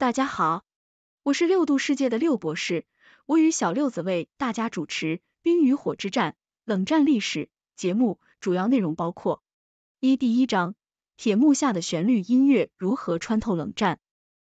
大家好，我是六度世界的六博士，我与小六子为大家主持《冰与火之战：冷战历史》节目。主要内容包括：一、第一章《铁幕下的旋律》，音乐如何穿透冷战；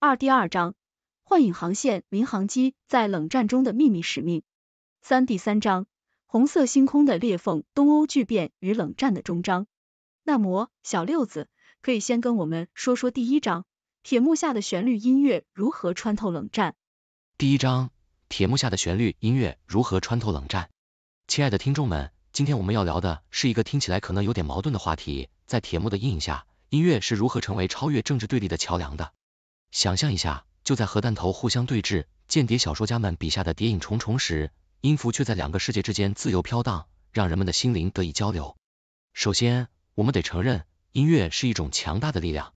二、第二章《幻影航线》，民航机在冷战中的秘密使命；三、第三章《红色星空的裂缝》，东欧巨变与冷战的终章。那么，小六子可以先跟我们说说第一章。铁幕下的旋律音乐如何穿透冷战？第一章，铁幕下的旋律音乐如何穿透冷战？亲爱的听众们，今天我们要聊的是一个听起来可能有点矛盾的话题，在铁幕的阴影下，音乐是如何成为超越政治对立的桥梁的？想象一下，就在核弹头互相对峙，间谍小说家们笔下的谍影重重时，音符却在两个世界之间自由飘荡，让人们的心灵得以交流。首先，我们得承认，音乐是一种强大的力量。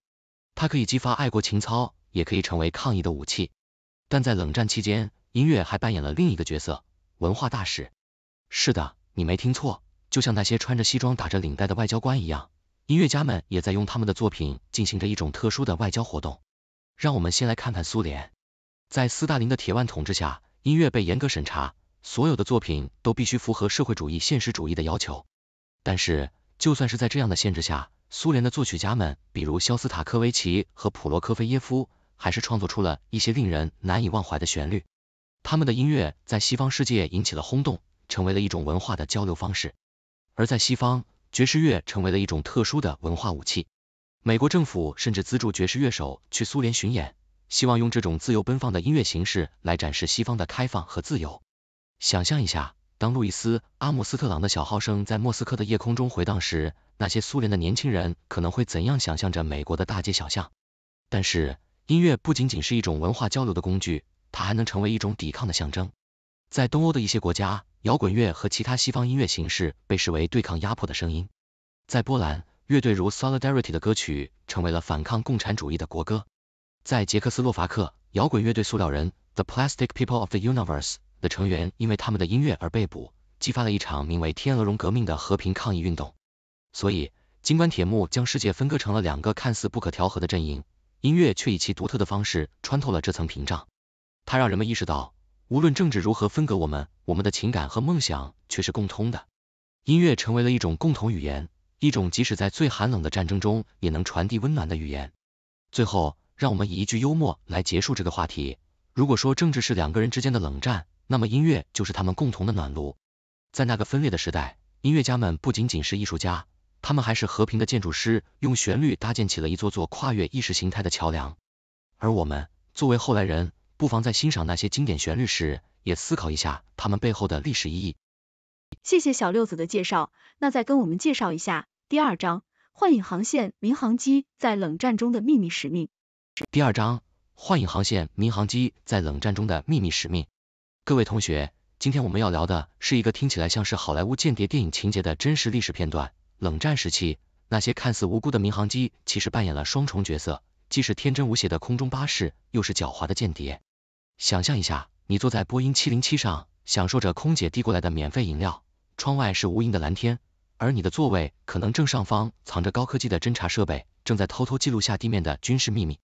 它可以激发爱国情操，也可以成为抗议的武器。但在冷战期间，音乐还扮演了另一个角色——文化大使。是的，你没听错，就像那些穿着西装打着领带的外交官一样，音乐家们也在用他们的作品进行着一种特殊的外交活动。让我们先来看看苏联。在斯大林的铁腕统治下，音乐被严格审查，所有的作品都必须符合社会主义现实主义的要求。但是，就算是在这样的限制下，苏联的作曲家们，比如肖斯塔科维奇和普罗科菲耶夫，还是创作出了一些令人难以忘怀的旋律。他们的音乐在西方世界引起了轰动，成为了一种文化的交流方式。而在西方，爵士乐成为了一种特殊的文化武器。美国政府甚至资助爵士乐手去苏联巡演，希望用这种自由奔放的音乐形式来展示西方的开放和自由。想象一下。当路易斯·阿姆斯特朗的小号声在莫斯科的夜空中回荡时，那些苏联的年轻人可能会怎样想象着美国的大街小巷？但是，音乐不仅仅是一种文化交流的工具，它还能成为一种抵抗的象征。在东欧的一些国家，摇滚乐和其他西方音乐形式被视为对抗压迫的声音。在波兰，乐队如 Solidarity 的歌曲成为了反抗共产主义的国歌。在捷克斯洛伐克，摇滚乐队塑料人 The Plastic People of the Universe。的成员因为他们的音乐而被捕，激发了一场名为“天鹅绒革命”的和平抗议运动。所以，尽管铁幕将世界分割成了两个看似不可调和的阵营，音乐却以其独特的方式穿透了这层屏障。它让人们意识到，无论政治如何分隔我们，我们的情感和梦想却是共通的。音乐成为了一种共同语言，一种即使在最寒冷的战争中也能传递温暖的语言。最后，让我们以一句幽默来结束这个话题：如果说政治是两个人之间的冷战，那么音乐就是他们共同的暖炉，在那个分裂的时代，音乐家们不仅仅是艺术家，他们还是和平的建筑师，用旋律搭建起了一座座跨越意识形态的桥梁。而我们作为后来人，不妨在欣赏那些经典旋律时，也思考一下他们背后的历史意义。谢谢小六子的介绍，那再跟我们介绍一下第二章《幻影航线民航机在冷战中的秘密使命》。第二章《幻影航线民航机在冷战中的秘密使命》。各位同学，今天我们要聊的是一个听起来像是好莱坞间谍电影情节的真实历史片段。冷战时期，那些看似无辜的民航机，其实扮演了双重角色，既是天真无邪的空中巴士，又是狡猾的间谍。想象一下，你坐在波音七零七上，享受着空姐递过来的免费饮料，窗外是无垠的蓝天，而你的座位可能正上方藏着高科技的侦察设备，正在偷偷记录下地面的军事秘密。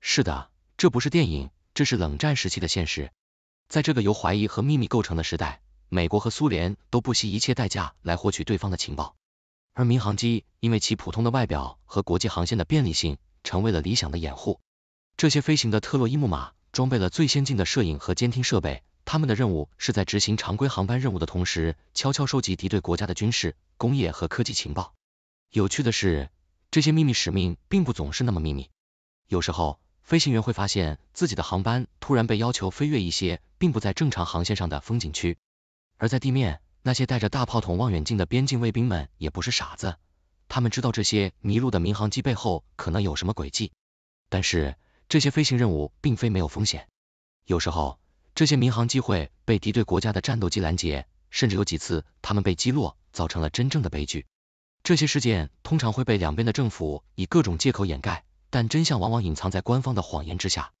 是的，这不是电影，这是冷战时期的现实。在这个由怀疑和秘密构成的时代，美国和苏联都不惜一切代价来获取对方的情报。而民航机因为其普通的外表和国际航线的便利性，成为了理想的掩护。这些飞行的特洛伊木马装备了最先进的摄影和监听设备，他们的任务是在执行常规航班任务的同时，悄悄收集敌对国家的军事、工业和科技情报。有趣的是，这些秘密使命并不总是那么秘密，有时候。飞行员会发现自己的航班突然被要求飞越一些并不在正常航线上的风景区，而在地面，那些带着大炮筒望远镜的边境卫兵们也不是傻子，他们知道这些迷路的民航机背后可能有什么诡计。但是这些飞行任务并非没有风险，有时候这些民航机会被敌对国家的战斗机拦截，甚至有几次他们被击落，造成了真正的悲剧。这些事件通常会被两边的政府以各种借口掩盖。但真相往往隐藏在官方的谎言之下，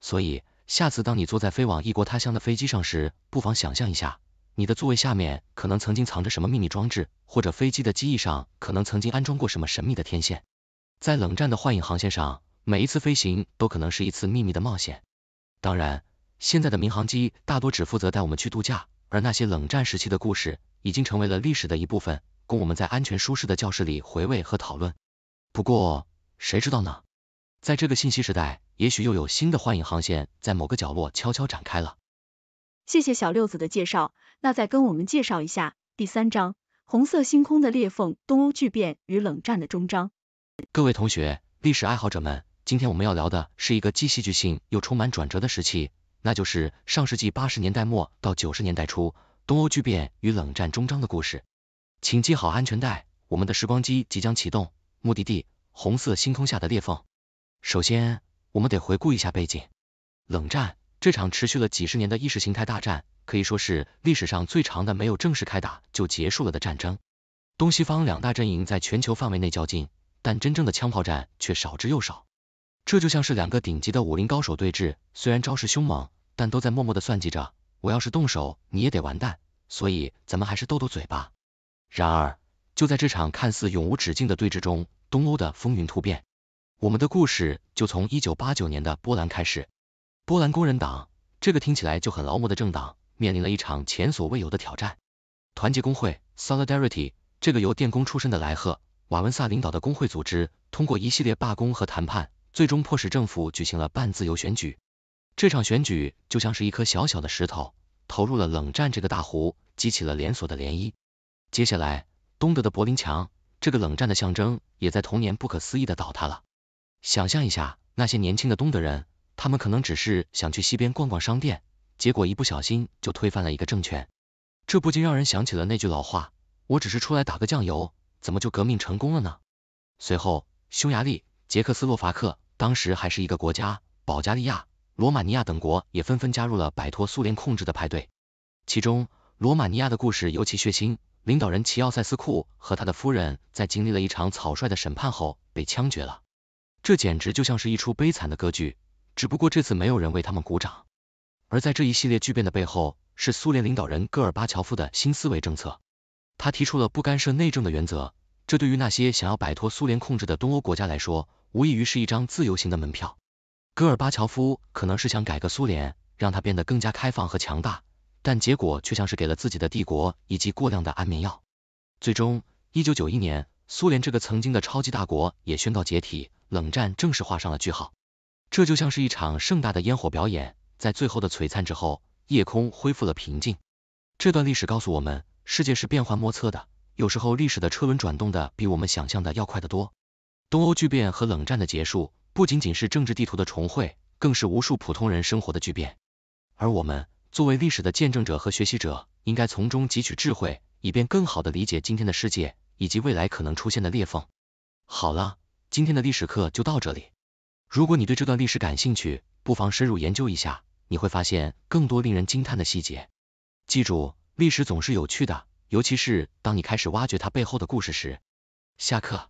所以下次当你坐在飞往异国他乡的飞机上时，不妨想象一下，你的座位下面可能曾经藏着什么秘密装置，或者飞机的机翼上可能曾经安装过什么神秘的天线。在冷战的幻影航线上，每一次飞行都可能是一次秘密的冒险。当然，现在的民航机大多只负责带我们去度假，而那些冷战时期的故事已经成为了历史的一部分，供我们在安全舒适的教室里回味和讨论。不过，谁知道呢？在这个信息时代，也许又有新的幻影航线在某个角落悄悄展开了。谢谢小六子的介绍，那再跟我们介绍一下第三章《红色星空的裂缝》——东欧巨变与冷战的终章。各位同学，历史爱好者们，今天我们要聊的是一个既戏剧性又充满转折的时期，那就是上世纪八十年代末到九十年代初东欧巨变与冷战终章的故事。请系好安全带，我们的时光机即将启动，目的地：红色星空下的裂缝。首先，我们得回顾一下背景。冷战这场持续了几十年的意识形态大战，可以说是历史上最长的没有正式开打就结束了的战争。东西方两大阵营在全球范围内较劲，但真正的枪炮战却少之又少。这就像是两个顶级的武林高手对峙，虽然招式凶猛，但都在默默的算计着，我要是动手，你也得完蛋。所以咱们还是斗斗嘴吧。然而，就在这场看似永无止境的对峙中，东欧的风云突变。我们的故事就从一九八九年的波兰开始。波兰工人党，这个听起来就很劳模的政党，面临了一场前所未有的挑战。团结工会 （Solidarity） 这个由电工出身的莱赫·瓦文萨领导的工会组织，通过一系列罢工和谈判，最终迫使政府举行了半自由选举。这场选举就像是一颗小小的石头投入了冷战这个大湖，激起了连锁的涟漪。接下来，东德的柏林墙，这个冷战的象征，也在同年不可思议的倒塌了。想象一下，那些年轻的东德人，他们可能只是想去西边逛逛商店，结果一不小心就推翻了一个政权。这不禁让人想起了那句老话：我只是出来打个酱油，怎么就革命成功了呢？随后，匈牙利、捷克斯洛伐克当时还是一个国家，保加利亚、罗马尼亚等国也纷纷加入了摆脱苏联控制的派对。其中，罗马尼亚的故事尤其血腥，领导人齐奥塞斯库和他的夫人在经历了一场草率的审判后被枪决了。这简直就像是一出悲惨的歌剧，只不过这次没有人为他们鼓掌。而在这一系列巨变的背后，是苏联领导人戈尔巴乔夫的新思维政策。他提出了不干涉内政的原则，这对于那些想要摆脱苏联控制的东欧国家来说，无异于是一张自由行的门票。戈尔巴乔夫可能是想改革苏联，让它变得更加开放和强大，但结果却像是给了自己的帝国以及过量的安眠药。最终，一九九一年，苏联这个曾经的超级大国也宣告解体。冷战正式画上了句号，这就像是一场盛大的烟火表演，在最后的璀璨之后，夜空恢复了平静。这段历史告诉我们，世界是变幻莫测的，有时候历史的车轮转动的比我们想象的要快得多。东欧巨变和冷战的结束，不仅仅是政治地图的重绘，更是无数普通人生活的巨变。而我们作为历史的见证者和学习者，应该从中汲取智慧，以便更好的理解今天的世界以及未来可能出现的裂缝。好了。今天的历史课就到这里。如果你对这段历史感兴趣，不妨深入研究一下，你会发现更多令人惊叹的细节。记住，历史总是有趣的，尤其是当你开始挖掘它背后的故事时。下课。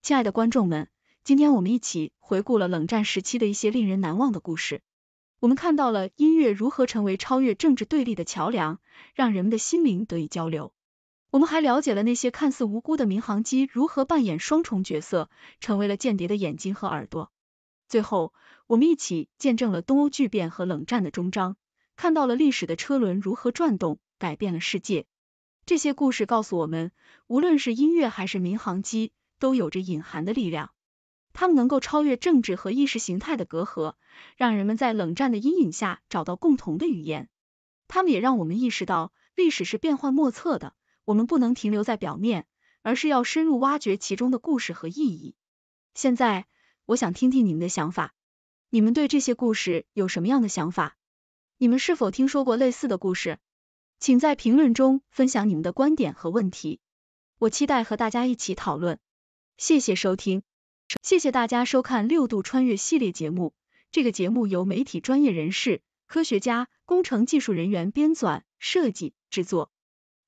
亲爱的观众们，今天我们一起回顾了冷战时期的一些令人难忘的故事。我们看到了音乐如何成为超越政治对立的桥梁，让人们的心灵得以交流。我们还了解了那些看似无辜的民航机如何扮演双重角色，成为了间谍的眼睛和耳朵。最后，我们一起见证了东欧巨变和冷战的终章，看到了历史的车轮如何转动，改变了世界。这些故事告诉我们，无论是音乐还是民航机，都有着隐含的力量。他们能够超越政治和意识形态的隔阂，让人们在冷战的阴影下找到共同的语言。他们也让我们意识到，历史是变幻莫测的。我们不能停留在表面，而是要深入挖掘其中的故事和意义。现在，我想听听你们的想法，你们对这些故事有什么样的想法？你们是否听说过类似的故事？请在评论中分享你们的观点和问题，我期待和大家一起讨论。谢谢收听，谢谢大家收看《六度穿越》系列节目。这个节目由媒体专业人士、科学家、工程技术人员编纂、设计、制作。